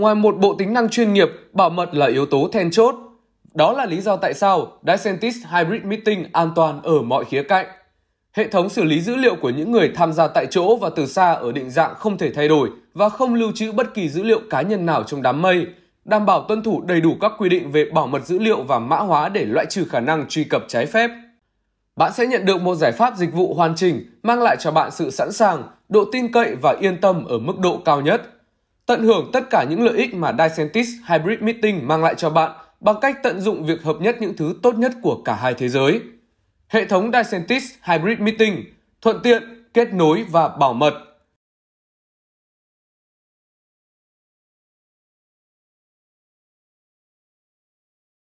Ngoài một bộ tính năng chuyên nghiệp, bảo mật là yếu tố then chốt. Đó là lý do tại sao Dysentis Hybrid Meeting an toàn ở mọi khía cạnh. Hệ thống xử lý dữ liệu của những người tham gia tại chỗ và từ xa ở định dạng không thể thay đổi và không lưu trữ bất kỳ dữ liệu cá nhân nào trong đám mây, đảm bảo tuân thủ đầy đủ các quy định về bảo mật dữ liệu và mã hóa để loại trừ khả năng truy cập trái phép. Bạn sẽ nhận được một giải pháp dịch vụ hoàn chỉnh mang lại cho bạn sự sẵn sàng, độ tin cậy và yên tâm ở mức độ cao nhất – Tận hưởng tất cả những lợi ích mà Dicentis Hybrid Meeting mang lại cho bạn bằng cách tận dụng việc hợp nhất những thứ tốt nhất của cả hai thế giới. Hệ thống Dicentis Hybrid Meeting thuận tiện, kết nối và bảo mật –